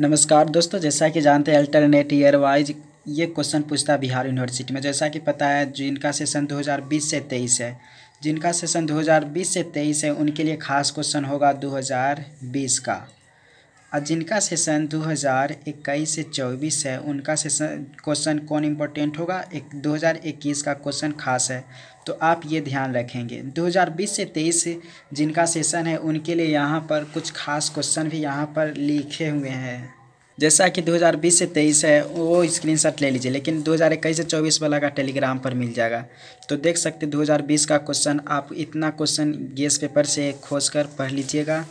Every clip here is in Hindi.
नमस्कार दोस्तों जैसा कि जानते हैं अल्टरनेट ईयर वाइज ये क्वेश्चन पूछता है बिहार यूनिवर्सिटी में जैसा कि पता है जिनका सेशन 2020 से 23 है जिनका सेशन 2020 से 23 है उनके लिए खास क्वेश्चन होगा 2020 का और जिनका सेशन 2021 से 24 है उनका सेशन क्वेश्चन कौन इम्पोर्टेंट होगा एक 2021 का क्वेश्चन खास है तो आप ये ध्यान रखेंगे 2020 से 23 जिनका सेशन है उनके लिए यहाँ पर कुछ खास क्वेश्चन भी यहाँ पर लिखे हुए हैं जैसा कि 2020 से 23 है वो स्क्रीनशॉट ले लीजिए लेकिन 2021 से 24 वाला का टेलीग्राम पर मिल जाएगा तो देख सकते 2020 का क्वेश्चन आप इतना क्वेश्चन गेस पेपर से खोज कर पढ़ लीजिएगा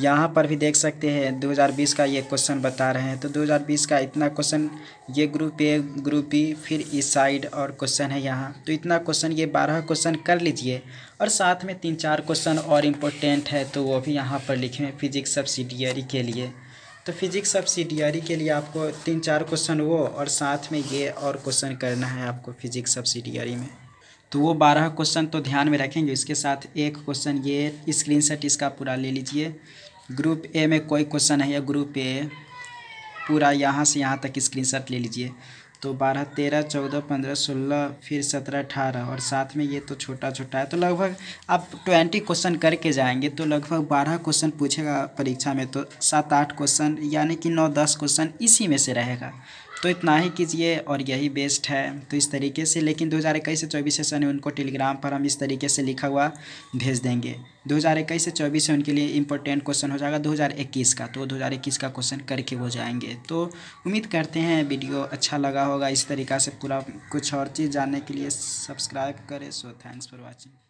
यहाँ पर भी देख सकते हैं 2020 का ये क्वेश्चन बता रहे हैं तो 2020 का इतना क्वेश्चन ये ग्रुप ए ग्रुप बी फिर इस साइड और क्वेश्चन है यहाँ तो इतना क्वेश्चन ये बारह क्वेश्चन कर लीजिए और साथ में तीन चार क्वेश्चन और इम्पोर्टेंट है तो वो भी यहाँ पर लिखे फिजिक्स सब्सिडियरी के लिए तो फिजिक्स सब्सिडियरी के लिए आपको तीन चार क्वेश्चन वो और साथ में ये और क्वेश्चन करना है आपको फिजिक्स सब्सिडियरी में तो वो बारह क्वेश्चन तो ध्यान में रखेंगे इसके साथ एक क्वेश्चन ये स्क्रीनशॉट इसका पूरा ले लीजिए ग्रुप ए में कोई क्वेश्चन है या ग्रुप ए पूरा यहाँ से यहाँ तक स्क्रीनशॉट ले लीजिए तो बारह तेरह चौदह पंद्रह सोलह फिर सत्रह अठारह और साथ में ये तो छोटा छोटा है तो लगभग आप ट्वेंटी क्वेश्चन करके जाएंगे तो लगभग बारह क्वेश्चन पूछेगा परीक्षा में तो सात आठ क्वेश्चन यानी कि नौ दस क्वेश्चन इसी में से रहेगा तो इतना ही कीजिए और यही बेस्ट है तो इस तरीके से लेकिन दो हज़ार इक्कीस से चौबीस सेशन है उनको टेलीग्राम पर हम इस तरीके से लिखा हुआ भेज देंगे दो हज़ार इक्कीस से चौबीस से उनके लिए इंपॉर्टेंट क्वेश्चन हो जाएगा दो हज़ार इक्कीस का तो दो हज़ार इक्कीस का क्वेश्चन करके वो जाएंगे तो उम्मीद करते हैं वीडियो अच्छा लगा होगा इस तरीका से पूरा कुछ और चीज़ जानने के लिए सब्सक्राइब करें सो थैंक्स फॉर वॉचिंग